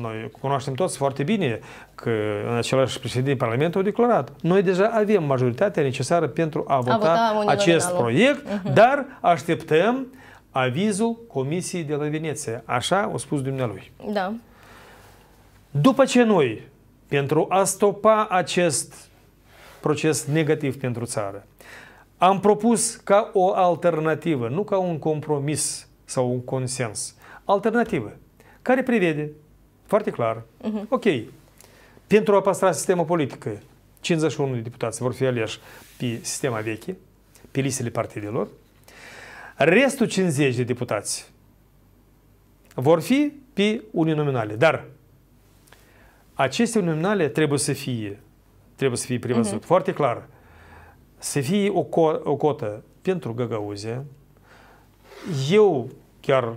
noi cunoaștem toți foarte bine că în același președinte Parlamentului a declarat. Noi deja avem majoritatea necesară pentru a vota, a vota acest proiect, uh-huh. dar așteptăm avizul Comisiei de la Veneția. Așa a spus dumnealui. Da. După ce noi, pentru a stopa acest proces negativ pentru țară, am propus ca o alternativă, nu ca un compromis sau un consens. Alternativă, care prevede, foarte clar, uh-huh. ok, pentru a păstra sistemul politic, 51 de deputați vor fi aleși pe sistema veche, pe listele partidelor, restul 50 de deputați vor fi pe uninominale, dar aceste uninominale trebuie să fie trebuie să fie prevăzut. Uh-huh. Mhm. Foarte clar să fie o, co- o cotă pentru găgăuze. Eu chiar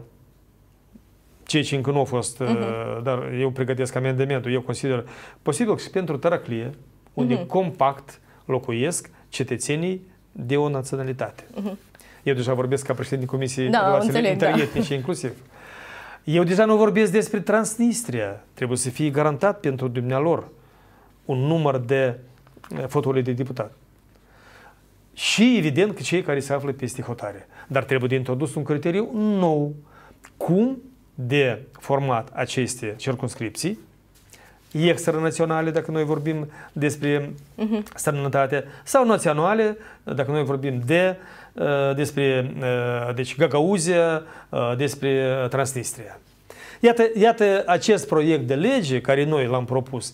ce ce încă nu a fost, uh-huh. dar eu pregătesc amendamentul, eu consider posibil și pentru Tăraclie, unde uh-huh. compact locuiesc cetățenii de o naționalitate. Uh-huh. Eu deja vorbesc ca președinte Comisiei da, Relațiilor da. Interetnice da. inclusiv. Eu deja nu vorbesc despre Transnistria. Trebuie să fie garantat pentru dumnealor un număr de eh, fotole de deputat și, evident, că cei care se află peste hotare. Dar trebuie de introdus un criteriu nou. Cum de format aceste circunscripții, extranaționale, dacă noi vorbim despre uh-huh. străinătate, sau naționale, dacă noi vorbim de uh, despre uh, deci Gagauzia, uh, despre Transnistria. Iată, iată acest proiect de lege care noi l-am propus,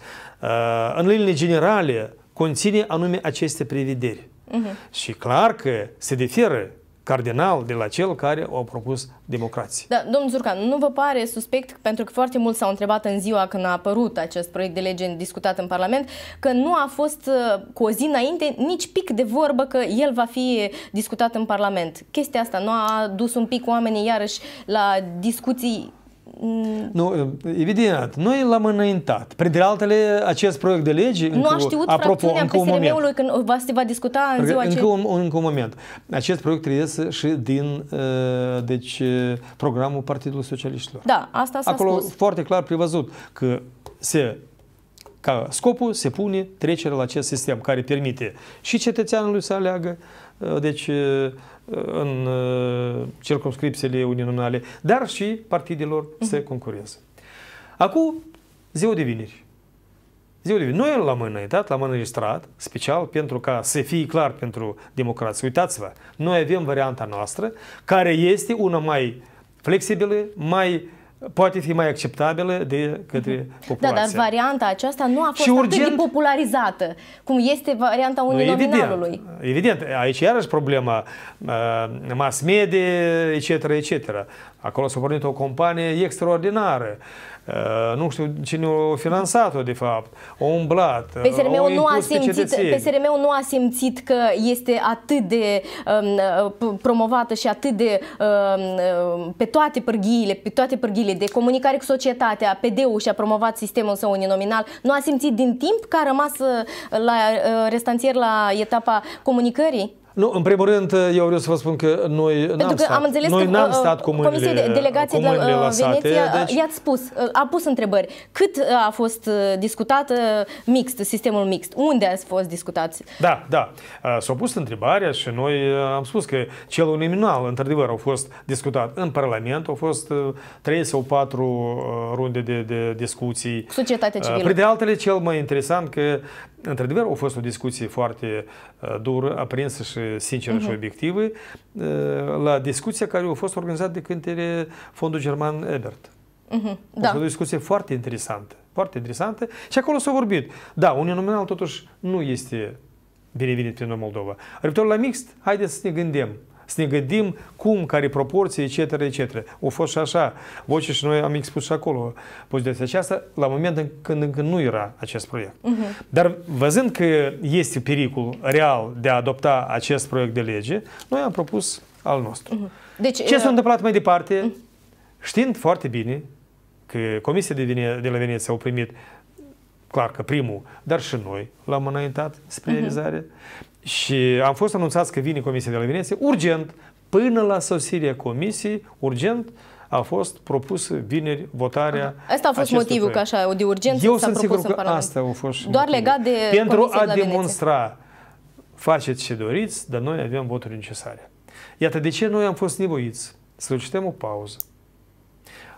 în linii generale, conține anume aceste prevederi. Uh-huh. Și clar că se diferă cardinal de la cel care au propus democrație. Da, domnul Zurcan, nu vă pare suspect, pentru că foarte mult s-au întrebat în ziua când a apărut acest proiect de lege discutat în Parlament, că nu a fost uh, cu o zi înainte nici pic de vorbă că el va fi discutat în Parlament. Chestia asta nu a dus un pic oamenii iarăși la discuții Mm. Nu, evident, noi l-am înaintat. Printre altele, acest proiect de lege... Nu a știut apropo, încă un moment. când va, se va discuta în ziua încă, ce... un, încă un moment. Acest proiect trebuie să și din uh, deci, uh, programul Partidului Socialiștilor. Da, asta s-a Acolo spus. foarte clar privăzut că se ca scopul se pune trecerea la acest sistem care permite și cetățeanului să aleagă, uh, deci în uh, circumscripțiile uninominale, dar și partidelor mhm. să concureze. Acum, ziua de vineri. Ziua de vineri. Noi l-am înaintat, l-am înregistrat special pentru ca să fie clar pentru democrație. Uitați-vă, noi avem varianta noastră, care este una mai flexibilă, mai uh, poate fi mai acceptabilă de către populație. Mhm. Da, dar varianta aceasta nu a fost și urgent, atât de popularizată cum este varianta uninominalului. Evident, evident, aici iarăși problema uh, mass media, etc., etc. Acolo s-a pornit o companie extraordinară. Uh, Uh, nu știu cine a finanțat-o, de fapt, a umblat, uh, PSRM-ul nu, a simțit, PSRM nu a simțit că este atât de um, uh, promovată și atât de um, pe toate pârghiile, pe toate pârghiile de comunicare cu societatea, PD-ul și-a promovat sistemul său uninominal, nu a simțit din timp că a rămas la restanțier la etapa comunicării? Nu, în primul rând, eh, eu vreau să vă spun că noi n-am că stat, am înțeles noi n-am uh, stat cu mâinile, de Delegație cu mâinile de uh, la lăsate, Veneția uh, deci... i spus, a pus întrebări. Cât a fost discutat mixt, sistemul mixt? Unde a fost discutat? Da, da. S-a pus întrebarea și noi am spus că cel uninominal, într-adevăr, au fost discutat în Parlament, au fost trei sau patru runde de, de discuții. Societatea civilă. Pe de altele, cel mai interesant că Într-adevăr, a fost o discuție foarte uh, dură, aprinsă și sinceră uh-huh. și mhm. obiectivă, uh, la discuția care a fost organizată de cântere Fondul German Ebert. Uh-huh. Da. A fost o discuție foarte interesantă, foarte interesantă și acolo s-a vorbit. Da, nominal totuși nu este binevenit prin Moldova. Referitor la mixt, haideți să ne gândim să ne gândim cum, care proporții, etc., etc. O fost și așa. Voce și noi am expus și acolo poziția aceasta, la moment când încă nu era acest proiect. Uh-huh. Dar văzând că este pericol real de a adopta acest proiect de lege, noi am propus al nostru. Uh-huh. Deci, Ce s-a uh, întâmplat mai departe? Uh-huh. Știind foarte bine că Comisia de, Vene- de la Veneția au primit clar că primul, dar și noi l-am înaintat spre realizare. Uh-huh. Și am fost anunțați că vine Comisia de la Veneție, urgent, până la sosirea Comisiei, urgent, a fost propus vineri votarea Asta a fost motivul, proiect. că așa, de urgență Eu sunt sigur că asta a fost Doar motivul. legat de Pentru Comisia a de demonstra, faceți ce doriți, dar noi avem voturi necesare. Iată de ce noi am fost nevoiți să solicităm o pauză.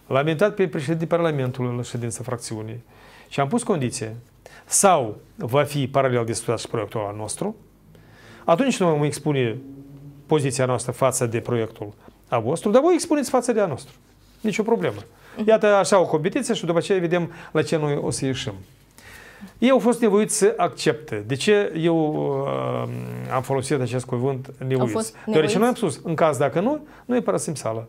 L-am invitat pe președintele Parlamentului la ședința fracțiunii și am pus condiție. Sau va fi paralel discutat și proiectul nostru, atunci nu vom expune poziția noastră față de proiectul a vostru, dar voi expuneți față de a nostru. Nici o problemă. Iată așa o competiție și după aceea vedem la ce noi o să ieșim. Ei au fost nevoiți să accepte. De ce eu uh, am folosit acest cuvânt nevoiți? nevoiți? Deoarece noi am spus, în caz dacă nu, noi părăsim sală.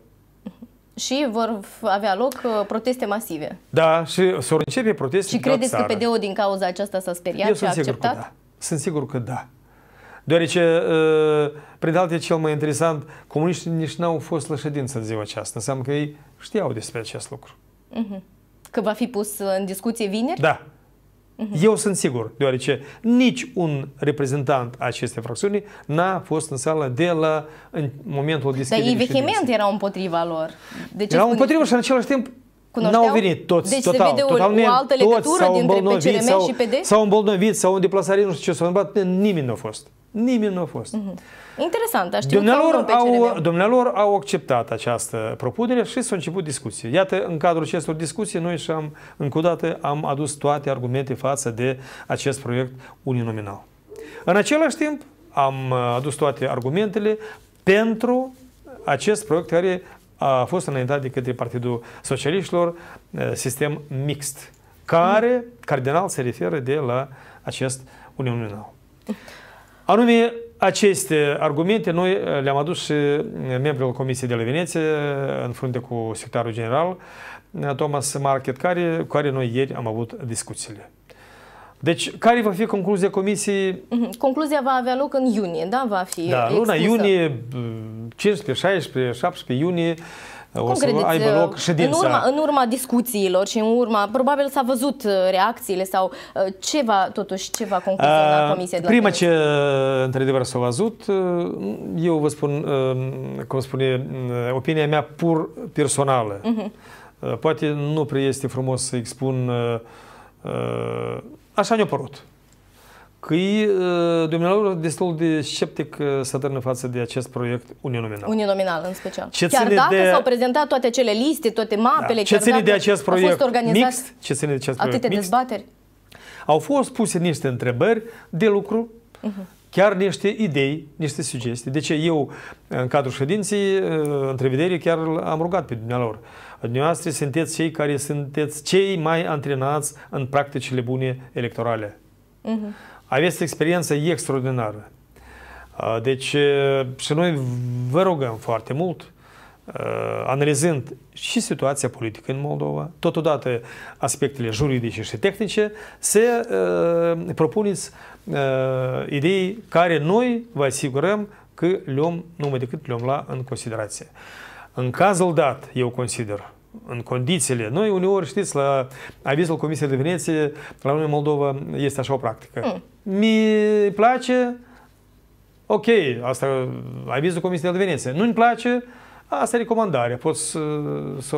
Și vor avea loc uh, proteste masive. Da, și s-au începe proteste Și credeți că pd o din cauza aceasta s-a speriat eu și a acceptat? Că da. Sunt sigur că da. Deoarece, uh, printre alte cel mai interesant, comuniștii nici n-au fost la ședință în ziua aceasta. Înseamnă că ei știau despre acest lucru. Uh-huh. Că va fi pus în discuție vineri? Da. Uh-huh. Eu sunt sigur, deoarece nici un reprezentant a acestei fracțiuni n-a fost în sală de la în momentul deschiderii Dar ei vehement erau împotriva lor. De ce erau împotriva și în același timp N-au venit toți, deci total, se vede total, o, o altă legătură dintre PCRM sau, și PD? S-au îmbolnăvit, s-au îndeplasat, nu știu ce s au nimeni nu a fost. Nimeni nu a fost. Mm-hmm. Interesant, a știu domnilor au, domnilor au acceptat această propunere și s-a început discuție. Iată, în cadrul acestor discuții, noi și-am, încă o dată, am adus toate argumente față de acest proiect uninominal. În același timp, am adus toate argumentele pentru acest proiect care a fost înaintat de către Partidul Socialiștilor, eh, sistem mixt, care, cardinal, se referă de la acest uninominal. Mhm. Anume, aceste argumente noi eh, le-am adus și eh, membrilor Comisiei de la Veneție eh, în frunte cu secretarul general Thomas Market, care, cu care noi ieri am avut discuțiile. Deci, care va fi concluzia comisiei? Mhm. Concluzia va avea loc în iunie, da? Va fi Da, luna expusă. iunie, 15, 16, 17 iunie, o Cum să credeți? aibă loc uh, ședința. În urma, în urma discuțiilor și în urma, probabil s-a văzut uh, reacțiile sau uh, ceva, totuși, ceva la Comisiei de la Prima ce, într-adevăr, s-a văzut, eu vă spun, cum spune, opinia mea pur personală. Uh-huh. Poate nu prea este frumos să expun, așa ne-a părut că e, ă, dumnealor, destul de sceptic ă, să în față de acest proiect uninominal. Uninominal, în special. Ce chiar dacă de... s-au prezentat toate acele liste, toate da. mapele, da. ce ține de acest proiect mixt, ce ține de acest proiect Atâtea dezbateri? Au fost puse niște întrebări de lucru, uh-huh. chiar niște idei, niște sugestii. Deci eu, în cadrul ședinței, ă, întrevederii, chiar am rugat pe dumnealor. Dumneavoastră sunteți cei care sunteți cei mai antrenați în practicile bune electorale. Uh-huh aveți experiență extraordinară. Deci și noi vă rugăm foarte mult, analizând și situația politică în Moldova, totodată aspectele juridice și tehnice, să propuneți idei care noi vă asigurăm că le luăm numai decât le luăm la în considerație. În cazul dat, eu consider, în condițiile. Noi uneori, știți, la avizul Comisiei de Veneție, la noi în Moldova, este așa o practică. Mm mi place, ok, asta avizul Comisiei de Veneție. Nu-mi place, asta e recomandarea, pot uh, să, să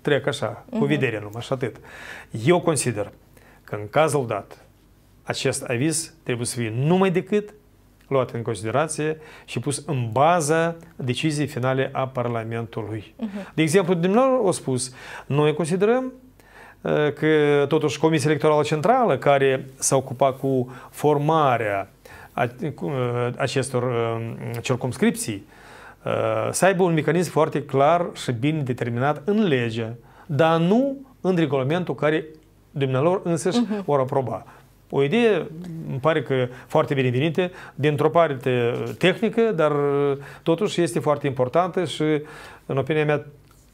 trec așa, uh-huh. cu mhm. vedere numai așa atât. Eu consider că în cazul dat, acest aviz trebuie să fie numai decât luat în considerație și pus în baza deciziei finale a Parlamentului. Uh-huh. De exemplu, dumneavoastră au spus, noi considerăm Ă, că totuși Comisia Electorală Centrală, care s-a ocupat cu formarea ă, acestor ă, circumscripții, să aibă un mecanism foarte clar și bine determinat în lege, dar nu în regulamentul care dumnealor însăși uh-huh. vor aproba. O idee, îmi pare că foarte binevenită, dintr-o parte tehnică, dar totuși este foarte importantă și, în opinia mea,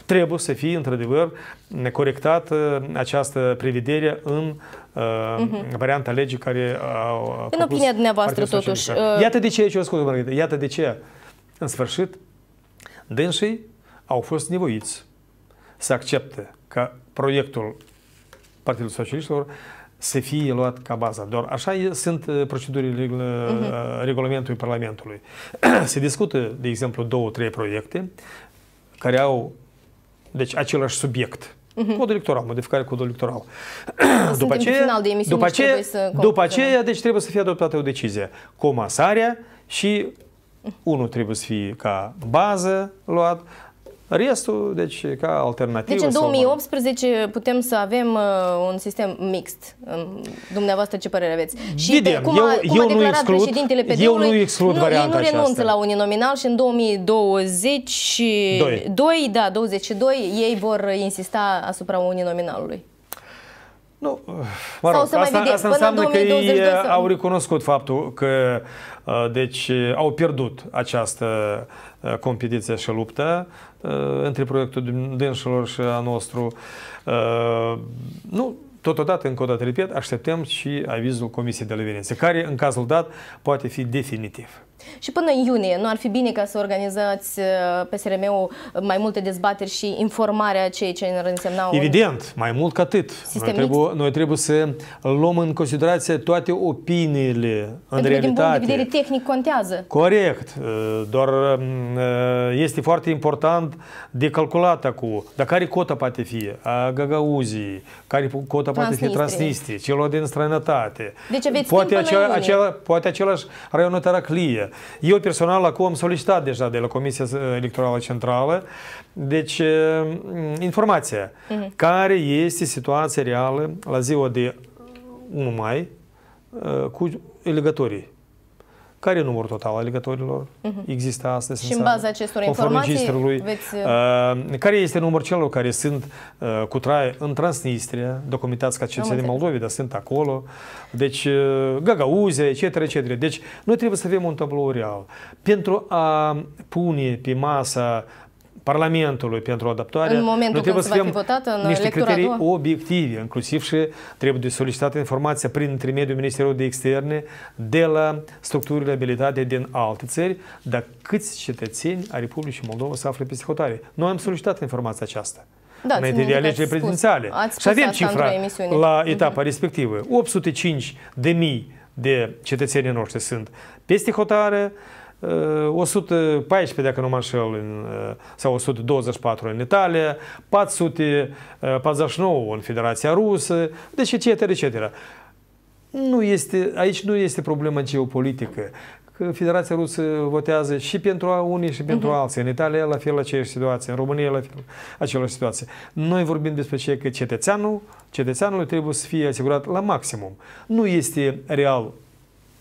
trebuie să fie, într-adevăr, corectată această prevedere în uh-huh. varianta legii care au În opinia dumneavoastră, totuși... Uh... Iată de ce, ce scuze, Margarita, iată de ce, în sfârșit, dânșii au fost nevoiți să accepte ca proiectul Partidului Socialiștilor să fie luat ca bază. Doar așa sunt uh, procedurile uh-huh. regulamentului Parlamentului. se discută, de exemplu, două, trei proiecte care au deci același subiect. Uh-huh. Codul electoral, modificarea codului electoral. după aceea, final de emisiune după trebuie să după aceea, deci trebuie să fie adoptată o decizie. Comasarea și unul trebuie să fie ca bază luat, Restul, deci, ca alternativă... Deci, în 2018 sau... putem să avem uh, un sistem mixt. Um, dumneavoastră, ce părere aveți? Și de, cum, eu, a, cum eu a declarat exclud, președintele pd eu nu, exclud nu, ei nu renunță aceasta. la uninominal și în 2022, 2. 2, da, 22, ei vor insista asupra uninominalului. Nu, mă rog, asta, asta înseamnă în că ei uh, sau... au recunoscut faptul că Uh, deci uh, au pierdut această uh, competiție și luptă între proiectul dânșilor și a nostru. Nu, Totodată, încă o dată, repet, așteptăm și avizul Comisiei de Leverință, care, în cazul dat, poate fi definitiv. Și până în iunie, nu ar fi bine ca să organizați uh, pe SRM-ul mai multe dezbateri și informarea ceea ce ne însemnau... Evident, mai mult ca atât. Noi trebuie, noi trebuie să luăm în considerație toate opiniile în Pentru realitate. Din punct de vedere tehnic contează. Corect. Doar uh, este foarte important de calculat acum. Dar care cota poate fi? A Gagauzii? Care cota poate fi transnistrii, Celor din străinătate? Deci aveți poate, acela, acela, poate același raionul Taraclie? dă. Eu personal acum am solicitat deja de la Comisia Electorală Centrală deci eh, informația uh-huh. care este situația reală la ziua de 1 mai eh, cu legătorii care e numărul total al legătorilor uh-huh. Mhm. există astăzi și în, baza acestor informații veți... uh, care este numărul celor care sunt uh, cu trai în Transnistria, documentați ca cetățenii Moldovei, dar sunt acolo, deci uh, gagauze, etc., etc. Deci noi trebuie să avem un tablou real. Pentru a pune pe masa uh, Parlamentului pentru adaptare. În momentul Noi când să va fi votată în niște criterii doua. obiective, inclusiv și trebuie solicitat informația prin intermediul Ministerului de Externe de la structurile abilitate din alte țări, dar câți cetățeni a Republicii Moldova se află peste hotare. Noi am solicitat informația aceasta. Da, înainte de alegerile prezidențiale. Și avem cifra la mhm. etapa mm -hmm. respectivă. 805 de mii de cetățenii noștri sunt peste hotare, 114, э, dacă nu mă înșel, în, э, sau 124 în Italia, 449 э, în Federația Rusă, deci etc. etc. Nu este, aici nu este problema geopolitică. Că Federația Rusă votează și pentru unii și pentru uh-huh. alții. În Italia la fel aceeași situație, în România la fel aceeași situație. Noi vorbim despre ce că cetățeanul, cetățeanul trebuie să fie asigurat la maximum. Nu este real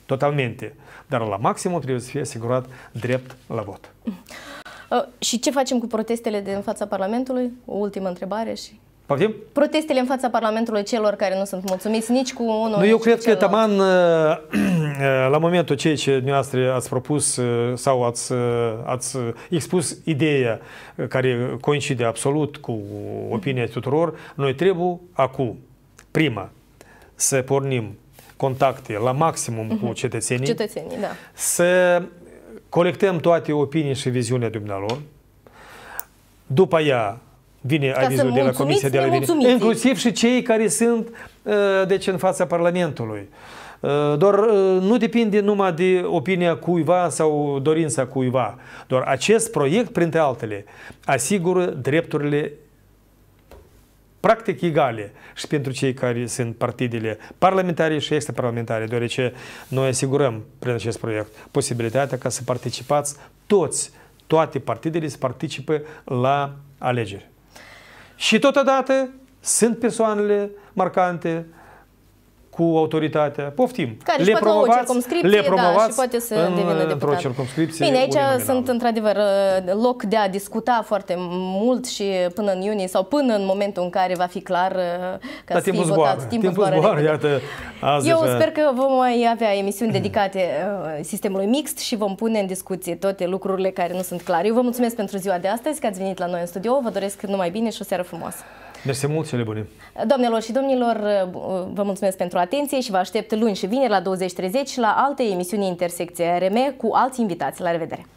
totalmente dar la maximum trebuie să fie asigurat drept la vot. Uh, și ce facem cu protestele de în fața Parlamentului? O ultimă întrebare și... Poftim? Protestele în fața Parlamentului celor care nu sunt mulțumiți nici cu unul, Nu, eu cred că, Taman, uh, uh, la momentul ceea ce dumneavoastră ați propus sau ați, ați expus ideea care coincide absolut cu opinia tuturor, noi trebuie acum, prima, să pornim contacte la maximum uh-huh. cu mhm. cetățenii. Cetățenii, da. Să colectăm toate opinii și viziunea dumnealor. După ea vine Ca avizul de la Comisia de la Vine. Inclusiv și cei care sunt uh, deci în fața Parlamentului. Uh, doar uh, nu depinde numai de opinia cuiva sau dorința cuiva. Doar acest proiect, printre altele, asigură drepturile practic egale și pentru cei care sunt partidele parlamentare și extraparlamentare, deoarece noi asigurăm prin acest proiect posibilitatea ca să participați toți, toate partidele să participe la alegeri. Și totodată sunt persoanele marcante, cu autoritatea. Poftim. Care le promovați, o le promovați da, și poate să în, devină deputat. o circumscripție Bine, aici sunt într-adevăr uh, loc de a discuta foarte mult și până în iunie sau până în momentul în care va fi clar uh, că Dar să timpul zboară. Votat. Timpul, timpul zboară, iată. Azi Eu sper că vom mai avea emisiuni dedicate uh, sistemului mixt și vom pune în discuție toate lucrurile care nu sunt clare. Eu vă mulțumesc pentru ziua de astăzi, că ați venit la noi în studio. Vă doresc numai bine și o seară frumoasă. Mersi deci mult, cele bune! Doamnelor și domnilor, vă mulțumesc pentru atenție și vă aștept luni și vineri la 20.30 la alte emisiuni Intersecție RM cu alți invitați. La revedere!